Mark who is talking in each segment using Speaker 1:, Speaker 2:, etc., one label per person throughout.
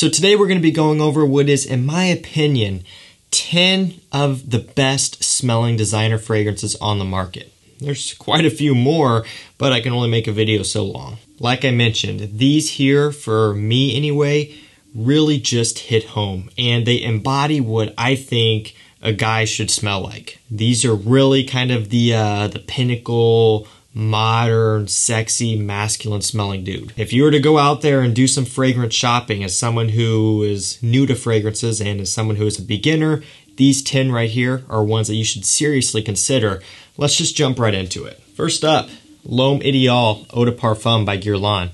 Speaker 1: So today we're going to be going over what is, in my opinion, 10 of the best smelling designer fragrances on the market. There's quite a few more, but I can only make a video so long. Like I mentioned, these here, for me anyway, really just hit home and they embody what I think a guy should smell like. These are really kind of the uh, the pinnacle modern, sexy, masculine smelling dude. If you were to go out there and do some fragrance shopping as someone who is new to fragrances and as someone who is a beginner, these 10 right here are ones that you should seriously consider. Let's just jump right into it. First up, L'Homme Ideal Eau de Parfum by Guerlain.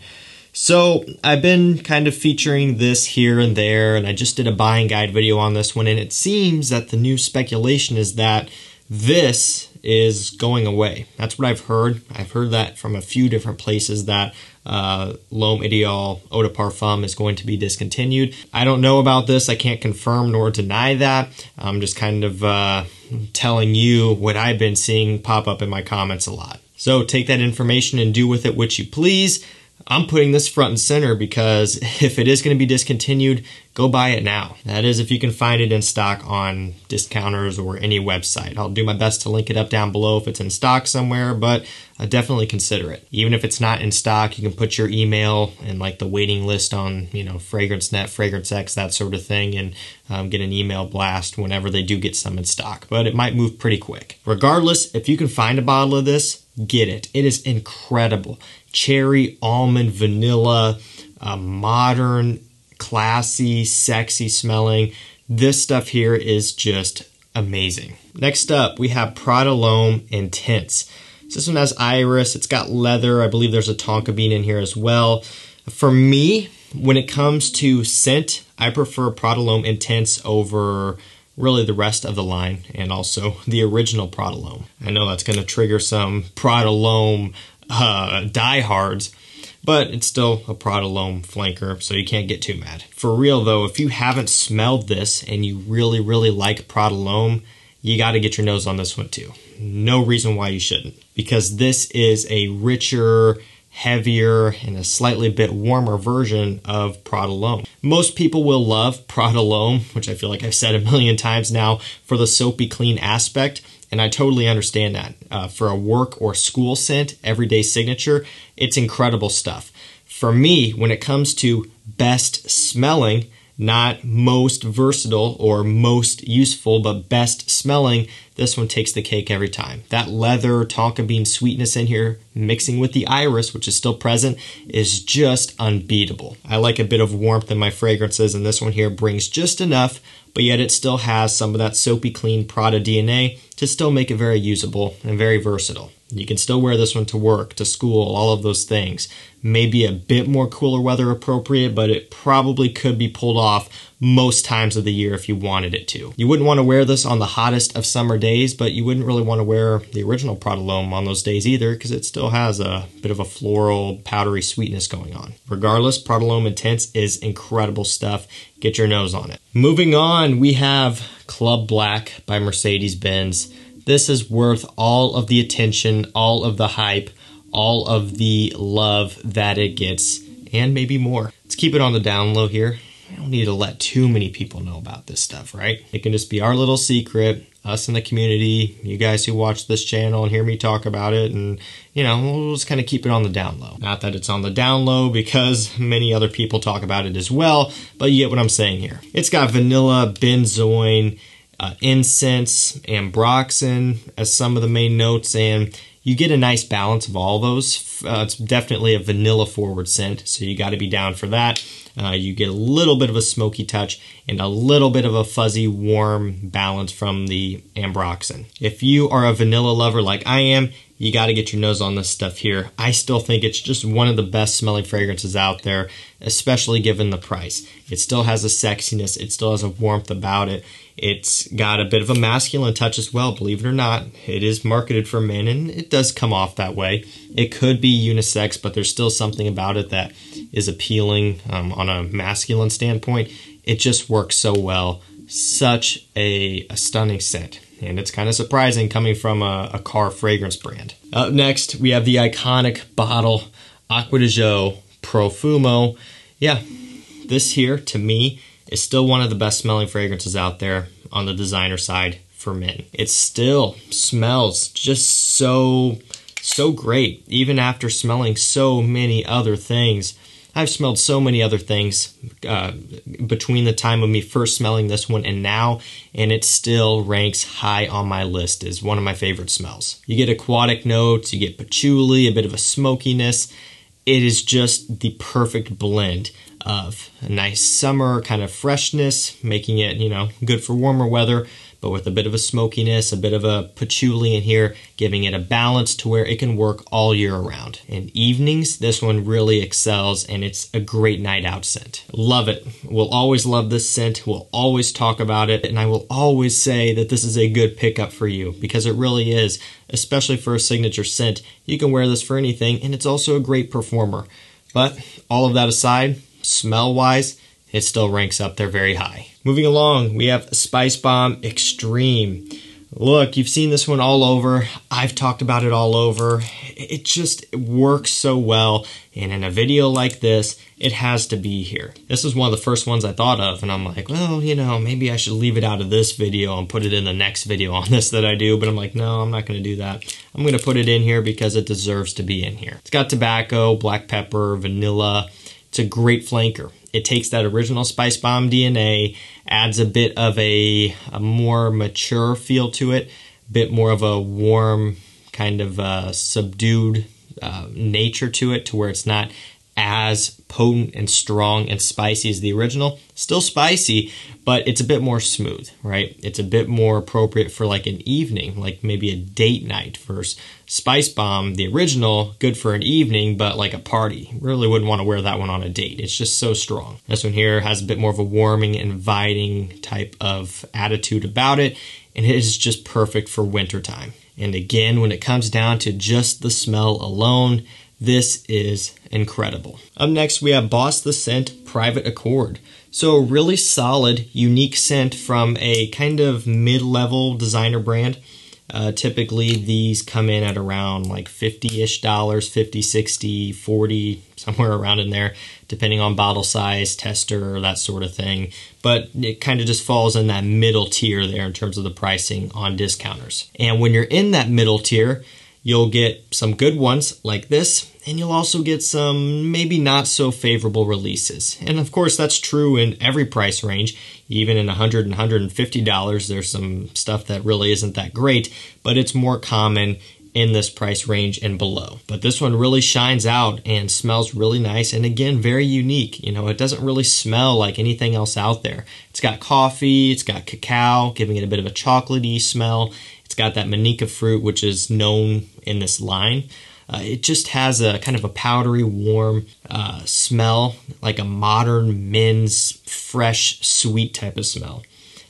Speaker 1: So I've been kind of featuring this here and there, and I just did a buying guide video on this one, and it seems that the new speculation is that this is going away. That's what I've heard. I've heard that from a few different places that uh, Loam Idiol Eau de Parfum is going to be discontinued. I don't know about this. I can't confirm nor deny that. I'm just kind of uh, telling you what I've been seeing pop up in my comments a lot. So take that information and do with it what you please. I'm putting this front and center because if it is going to be discontinued, go buy it now. That is if you can find it in stock on discounters or any website. I'll do my best to link it up down below if it's in stock somewhere, but I definitely consider it. Even if it's not in stock, you can put your email and like the waiting list on, you know, FragranceNet, FragranceX, that sort of thing, and um, get an email blast whenever they do get some in stock. But it might move pretty quick. Regardless, if you can find a bottle of this, get it. It is incredible cherry, almond, vanilla, uh, modern, classy, sexy smelling. This stuff here is just amazing. Next up, we have Prada Loam Intense. So this one has iris, it's got leather, I believe there's a tonka bean in here as well. For me, when it comes to scent, I prefer Prada Loam Intense over really the rest of the line and also the original Prada Loam. I know that's gonna trigger some Prada Loam uh, diehards, but it's still a Prodalome flanker, so you can't get too mad. For real though, if you haven't smelled this and you really, really like Prodalome, you got to get your nose on this one too. No reason why you shouldn't, because this is a richer, heavier, and a slightly bit warmer version of Prodalome. Most people will love Prodalome, which I feel like I've said a million times now, for the soapy clean aspect, and I totally understand that. Uh, for a work or school scent, everyday signature, it's incredible stuff. For me, when it comes to best smelling, not most versatile or most useful, but best smelling, this one takes the cake every time. That leather tonka bean sweetness in here, mixing with the iris, which is still present, is just unbeatable. I like a bit of warmth in my fragrances, and this one here brings just enough but yet it still has some of that soapy clean Prada DNA to still make it very usable and very versatile. You can still wear this one to work, to school, all of those things. Maybe a bit more cooler weather appropriate, but it probably could be pulled off most times of the year if you wanted it to. You wouldn't want to wear this on the hottest of summer days, but you wouldn't really want to wear the original Loam on those days either because it still has a bit of a floral, powdery sweetness going on. Regardless, Loam Intense is incredible stuff. Get your nose on it. Moving on, we have Club Black by Mercedes-Benz. This is worth all of the attention, all of the hype, all of the love that it gets, and maybe more. Let's keep it on the down low here. I don't need to let too many people know about this stuff, right? It can just be our little secret, us in the community, you guys who watch this channel and hear me talk about it, and you know, we'll just kind of keep it on the down low. Not that it's on the down low because many other people talk about it as well, but you get what I'm saying here. It's got vanilla, benzoin, uh, incense, ambroxan as some of the main notes, and you get a nice balance of all those. Uh, it's definitely a vanilla forward scent, so you got to be down for that. Uh, you get a little bit of a smoky touch and a little bit of a fuzzy, warm balance from the ambroxan. If you are a vanilla lover like I am, you got to get your nose on this stuff here. I still think it's just one of the best smelling fragrances out there, especially given the price. It still has a sexiness, it still has a warmth about it. It's got a bit of a masculine touch as well, believe it or not. It is marketed for men and it does come off that way. It could be unisex, but there's still something about it that is appealing um, on a masculine standpoint. It just works so well. Such a, a stunning scent and it's kind of surprising coming from a, a, car fragrance brand. Up next, we have the iconic bottle Aqua de Gio Profumo. Yeah, this here to me is still one of the best smelling fragrances out there on the designer side for men. It still smells just so, so great, even after smelling so many other things. I've smelled so many other things uh, between the time of me first smelling this one and now, and it still ranks high on my list as one of my favorite smells. You get aquatic notes, you get patchouli, a bit of a smokiness. It is just the perfect blend of a nice summer kind of freshness, making it, you know, good for warmer weather, but with a bit of a smokiness, a bit of a patchouli in here, giving it a balance to where it can work all year around. In evenings, this one really excels and it's a great night out scent. Love it. We'll always love this scent. We'll always talk about it. And I will always say that this is a good pickup for you because it really is, especially for a signature scent. You can wear this for anything and it's also a great performer. But all of that aside, smell wise, it still ranks up there very high. Moving along, we have Spice Bomb Extreme. Look, you've seen this one all over. I've talked about it all over. It just works so well. And in a video like this, it has to be here. This is one of the first ones I thought of. And I'm like, well, you know, maybe I should leave it out of this video and put it in the next video on this that I do. But I'm like, no, I'm not going to do that. I'm going to put it in here because it deserves to be in here. It's got tobacco, black pepper, vanilla. It's a great flanker. It takes that original Spice Bomb DNA, adds a bit of a, a more mature feel to it, a bit more of a warm, kind of uh, subdued uh, nature to it, to where it's not as potent and strong and spicy as the original. Still spicy, but it's a bit more smooth, right? It's a bit more appropriate for like an evening, like maybe a date night versus Spice Bomb, the original, good for an evening, but like a party. Really wouldn't want to wear that one on a date. It's just so strong. This one here has a bit more of a warming, inviting type of attitude about it, and it is just perfect for wintertime. And again, when it comes down to just the smell alone, this is incredible. Up next, we have Boss the Scent Private Accord. So a really solid, unique scent from a kind of mid-level designer brand. Uh, typically, these come in at around like 50-ish dollars, 50, 60, 40, somewhere around in there, depending on bottle size, tester, that sort of thing. But it kind of just falls in that middle tier there in terms of the pricing on discounters. And when you're in that middle tier, You'll get some good ones like this, and you'll also get some maybe not so favorable releases. And of course, that's true in every price range. Even in $100 and $150, there's some stuff that really isn't that great, but it's more common in this price range and below. But this one really shines out and smells really nice and again, very unique. You know, it doesn't really smell like anything else out there. It's got coffee, it's got cacao, giving it a bit of a chocolatey smell. It's got that manica fruit, which is known in this line. Uh, it just has a kind of a powdery, warm uh, smell, like a modern men's fresh, sweet type of smell.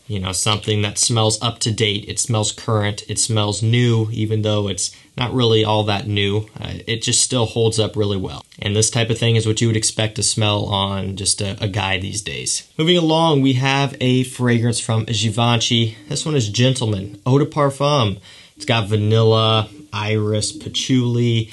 Speaker 1: You know, something that smells up to date, it smells current, it smells new, even though it's not really all that new. Uh, it just still holds up really well. And this type of thing is what you would expect to smell on just a, a guy these days. Moving along, we have a fragrance from Givenchy. This one is Gentleman Eau de Parfum. It's got vanilla, iris, patchouli.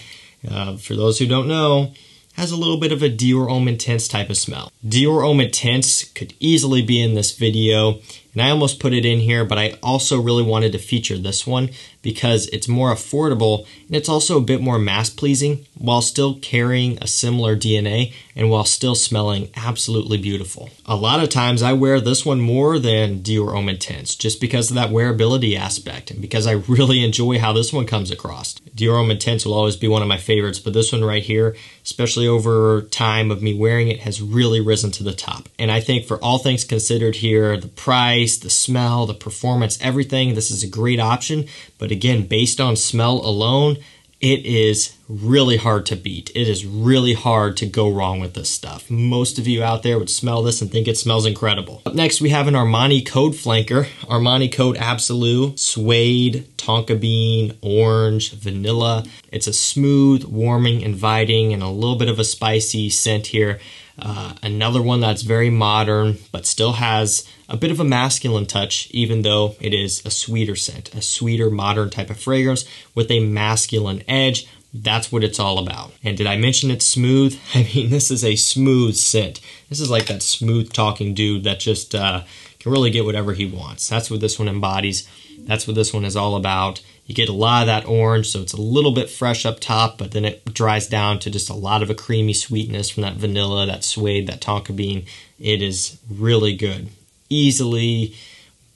Speaker 1: Uh, for those who don't know, has a little bit of a Dior Homme Intense type of smell. Dior Homme Intense could easily be in this video. And I almost put it in here, but I also really wanted to feature this one because it's more affordable and it's also a bit more mass pleasing while still carrying a similar DNA and while still smelling absolutely beautiful. A lot of times I wear this one more than Dior Omen Tints just because of that wearability aspect and because I really enjoy how this one comes across. Dior Omen Tints will always be one of my favorites, but this one right here, especially over time of me wearing it, has really risen to the top. And I think for all things considered here, the price, taste, the smell, the performance, everything. This is a great option. But again, based on smell alone, it is really hard to beat. It is really hard to go wrong with this stuff. Most of you out there would smell this and think it smells incredible. Up next, we have an Armani Code Flanker. Armani Code Absolute, suede, tonka bean, orange, vanilla. It's a smooth, warming, inviting, and a little bit of a spicy scent here. Uh, another one that's very modern but still has a bit of a masculine touch, even though it is a sweeter scent, a sweeter modern type of fragrance with a masculine edge. That's what it's all about. And did I mention it's smooth? I mean, this is a smooth scent. This is like that smooth talking dude that just uh, can really get whatever he wants. That's what this one embodies. That's what this one is all about. You get a lot of that orange, so it's a little bit fresh up top, but then it dries down to just a lot of a creamy sweetness from that vanilla, that suede, that tonka bean. It is really good. Easily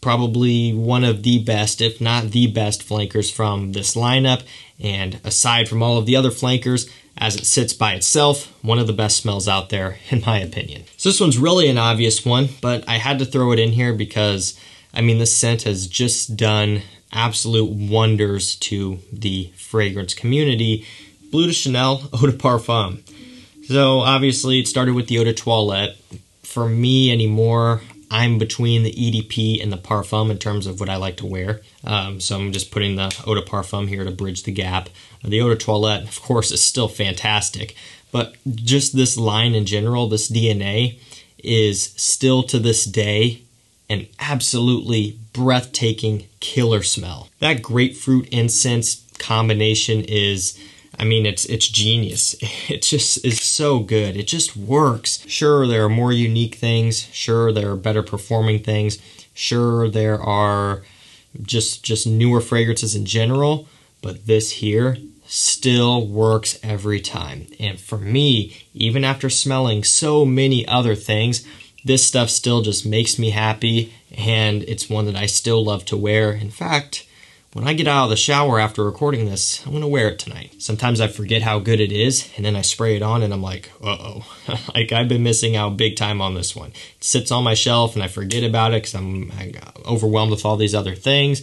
Speaker 1: probably one of the best, if not the best, flankers from this lineup. And aside from all of the other flankers, as it sits by itself, one of the best smells out there, in my opinion. So this one's really an obvious one, but I had to throw it in here because, I mean, the scent has just done absolute wonders to the fragrance community. Blue de Chanel Eau de Parfum. So obviously it started with the Eau de Toilette. For me anymore, I'm between the EDP and the Parfum in terms of what I like to wear. Um, so I'm just putting the Eau de Parfum here to bridge the gap. The Eau de Toilette, of course, is still fantastic. But just this line in general, this DNA, is still to this day an absolutely breathtaking killer smell. That grapefruit incense combination is I mean, it's it's genius. It just is so good. It just works. Sure, there are more unique things. Sure, there are better performing things. Sure, there are just just newer fragrances in general. But this here still works every time. And for me, even after smelling so many other things, this stuff still just makes me happy and it's one that I still love to wear. In fact, when I get out of the shower after recording this, I'm gonna wear it tonight. Sometimes I forget how good it is and then I spray it on and I'm like, uh oh. like I've been missing out big time on this one. It sits on my shelf and I forget about it because I'm overwhelmed with all these other things.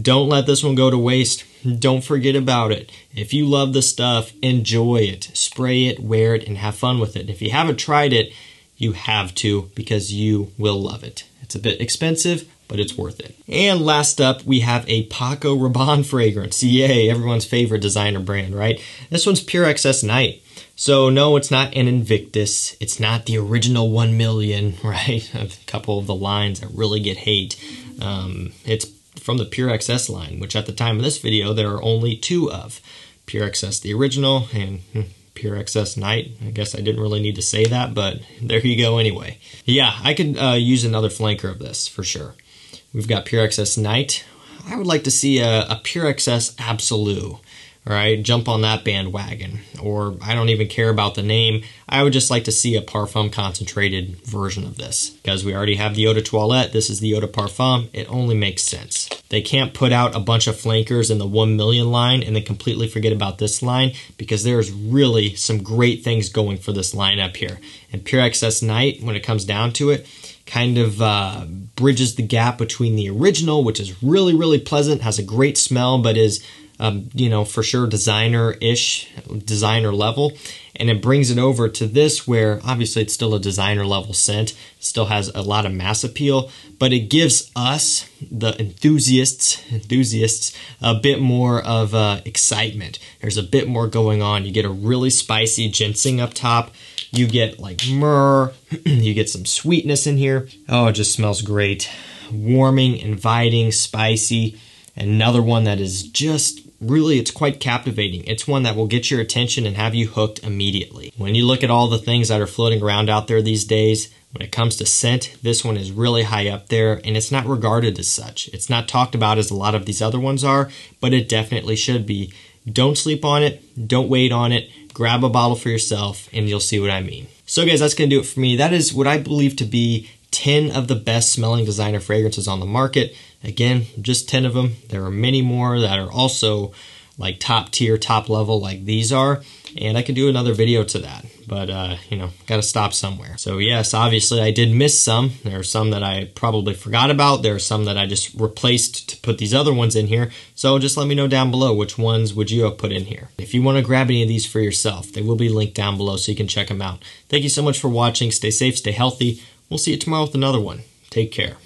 Speaker 1: Don't let this one go to waste. Don't forget about it. If you love the stuff, enjoy it. Spray it, wear it, and have fun with it. If you haven't tried it, you have to because you will love it. It's a bit expensive, but it's worth it. And last up, we have a Paco Rabanne fragrance. Yay, everyone's favorite designer brand, right? This one's Pure Excess Night. So no, it's not an Invictus. It's not the original 1 million, right? A couple of the lines that really get hate. Um, it's from the Pure XS line, which at the time of this video, there are only two of. Pure XS, the original, and hmm, pure excess knight. I guess I didn't really need to say that, but there you go anyway. Yeah, I could uh, use another flanker of this for sure. We've got pure excess knight. I would like to see a, a pure excess absolute. All right, jump on that bandwagon. Or I don't even care about the name. I would just like to see a parfum concentrated version of this because we already have the Eau de Toilette. This is the Eau de Parfum. It only makes sense. They can't put out a bunch of flankers in the 1 million line and then completely forget about this line because there's really some great things going for this lineup here. And Pure Excess Night, when it comes down to it, kind of uh, bridges the gap between the original, which is really, really pleasant, has a great smell, but is um, you know, for sure designer ish, designer level. And it brings it over to this, where obviously it's still a designer level scent, still has a lot of mass appeal, but it gives us, the enthusiasts, enthusiasts, a bit more of uh, excitement. There's a bit more going on. You get a really spicy ginseng up top. You get like myrrh, you get some sweetness in here. Oh, it just smells great. Warming, inviting, spicy. Another one that is just really it's quite captivating. It's one that will get your attention and have you hooked immediately. When you look at all the things that are floating around out there these days, when it comes to scent, this one is really high up there and it's not regarded as such. It's not talked about as a lot of these other ones are, but it definitely should be. Don't sleep on it, don't wait on it, grab a bottle for yourself and you'll see what I mean. So guys, that's gonna do it for me. That is what I believe to be 10 of the best smelling designer fragrances on the market. Again, just 10 of them. There are many more that are also like top tier, top level like these are. And I can do another video to that, but uh, you know, gotta stop somewhere. So yes, obviously I did miss some. There are some that I probably forgot about. There are some that I just replaced to put these other ones in here. So just let me know down below which ones would you have put in here. If you wanna grab any of these for yourself, they will be linked down below so you can check them out. Thank you so much for watching. Stay safe, stay healthy. We'll see you tomorrow with another one. Take care.